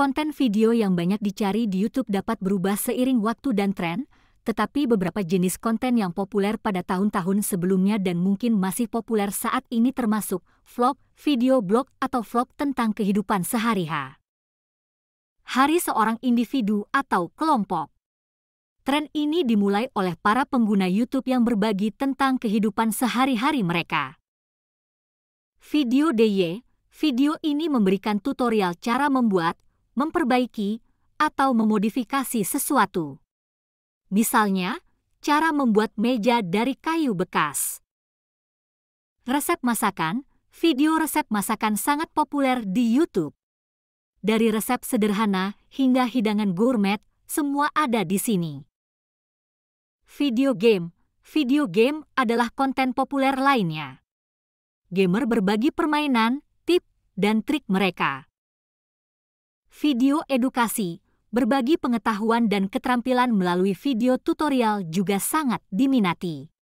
Konten video yang banyak dicari di YouTube dapat berubah seiring waktu dan tren, tetapi beberapa jenis konten yang populer pada tahun-tahun sebelumnya dan mungkin masih populer saat ini termasuk vlog, video blog, atau vlog tentang kehidupan sehari-hari. Hari seorang individu atau kelompok. Tren ini dimulai oleh para pengguna YouTube yang berbagi tentang kehidupan sehari-hari mereka. Video DY, video ini memberikan tutorial cara membuat, memperbaiki, atau memodifikasi sesuatu. Misalnya, cara membuat meja dari kayu bekas. Resep masakan, video resep masakan sangat populer di YouTube. Dari resep sederhana hingga hidangan gourmet, semua ada di sini. Video game, video game adalah konten populer lainnya. Gamer berbagi permainan, tip, dan trik mereka video edukasi, berbagi pengetahuan dan keterampilan melalui video tutorial juga sangat diminati.